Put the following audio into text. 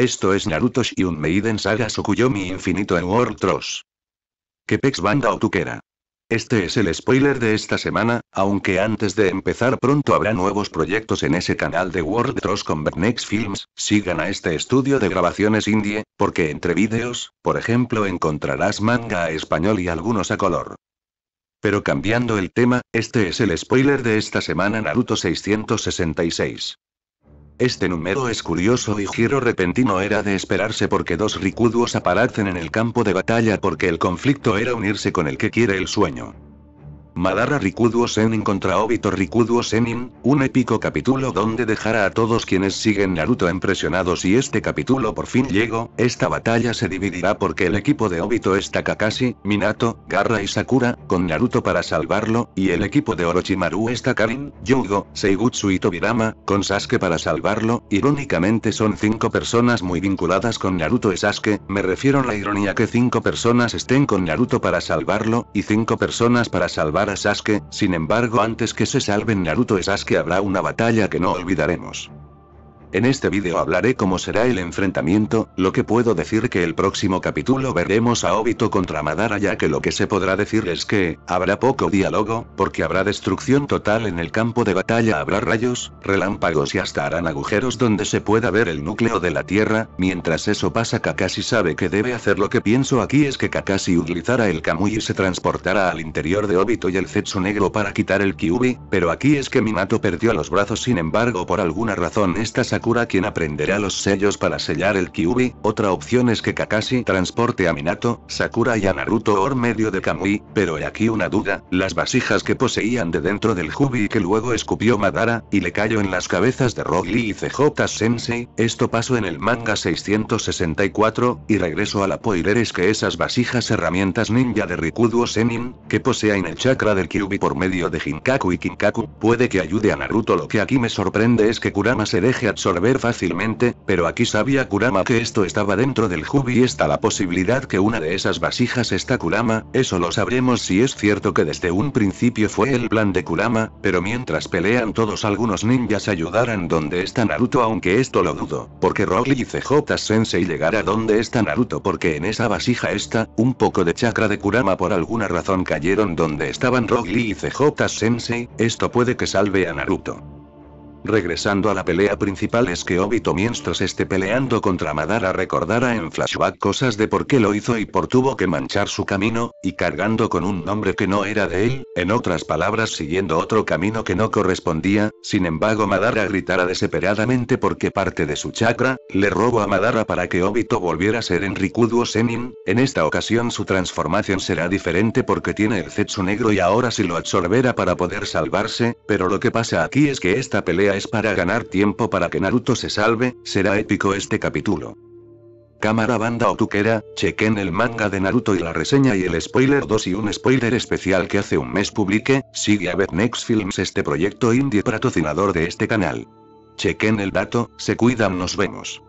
Esto es Naruto Shiun Meiden Saga Sukuyomi Infinito en World Tross. Que pex banda o tuquera? Este es el spoiler de esta semana, aunque antes de empezar pronto habrá nuevos proyectos en ese canal de World Trust con Next Films, sigan a este estudio de grabaciones indie, porque entre vídeos, por ejemplo encontrarás manga a español y algunos a color. Pero cambiando el tema, este es el spoiler de esta semana Naruto 666. Este número es curioso y giro repentino era de esperarse porque dos ricudos aparecen en el campo de batalla porque el conflicto era unirse con el que quiere el sueño. Madara Rikuduo Senin contra Obito Rikuduo Senin, un épico capítulo donde dejará a todos quienes siguen Naruto impresionados y este capítulo por fin llegó, esta batalla se dividirá porque el equipo de Obito está Kakashi, Minato, Garra y Sakura, con Naruto para salvarlo, y el equipo de Orochimaru está Karin, Yugo, Seigutsu y Tobirama, con Sasuke para salvarlo, irónicamente son cinco personas muy vinculadas con Naruto y Sasuke, me refiero a la ironía que cinco personas estén con Naruto para salvarlo, y cinco personas para salvarlo a Sasuke, sin embargo antes que se salven Naruto y Sasuke habrá una batalla que no olvidaremos. En este vídeo hablaré cómo será el enfrentamiento, lo que puedo decir que el próximo capítulo veremos a Obito contra Madara ya que lo que se podrá decir es que, habrá poco diálogo, porque habrá destrucción total en el campo de batalla habrá rayos, relámpagos y hasta harán agujeros donde se pueda ver el núcleo de la Tierra, mientras eso pasa Kakashi sabe que debe hacer lo que pienso aquí es que Kakashi utilizará el Kamui y se transportará al interior de Obito y el Zetsu negro para quitar el Kyubi, pero aquí es que Minato perdió los brazos sin embargo por alguna razón esta Sakura quien aprenderá los sellos para sellar el Kyubi, otra opción es que Kakashi transporte a Minato, Sakura y a Naruto por medio de Kamui, pero he aquí una duda, las vasijas que poseían de dentro del Hubi que luego escupió Madara, y le cayó en las cabezas de Rock y CJ Sensei, esto pasó en el manga 664, y regreso a la es que esas vasijas herramientas ninja de rikuduo Senin, que posea en el chakra del Kyubi por medio de Hinkaku y Kinkaku, puede que ayude a Naruto lo que aquí me sorprende es que Kurama se deje ver fácilmente, pero aquí sabía Kurama que esto estaba dentro del Hub y está la posibilidad que una de esas vasijas está Kurama, eso lo sabremos si es cierto que desde un principio fue el plan de Kurama, pero mientras pelean todos algunos ninjas ayudarán donde está Naruto aunque esto lo dudo, porque Rogli y CJ Sensei a donde está Naruto porque en esa vasija está, un poco de chakra de Kurama por alguna razón cayeron donde estaban Rogli y CJ Sensei, esto puede que salve a Naruto. Regresando a la pelea principal es que Obito mientras esté peleando contra Madara recordará en flashback cosas de por qué lo hizo y por tuvo que manchar su camino, y cargando con un nombre que no era de él, en otras palabras siguiendo otro camino que no correspondía, sin embargo Madara gritará desesperadamente porque parte de su chakra, le robó a Madara para que Obito volviera a ser Enrikudo Senin, en esta ocasión su transformación será diferente porque tiene el Zetsu negro y ahora si lo absorberá para poder salvarse, pero lo que pasa aquí es que esta pelea es para ganar tiempo para que Naruto se salve, será épico este capítulo. Cámara Banda Otukera, chequen el manga de Naruto y la reseña y el spoiler 2 y un spoiler especial que hace un mes publiqué, sigue a ver Next Films este proyecto indie patrocinador de este canal. Chequen el dato, se cuidan, nos vemos.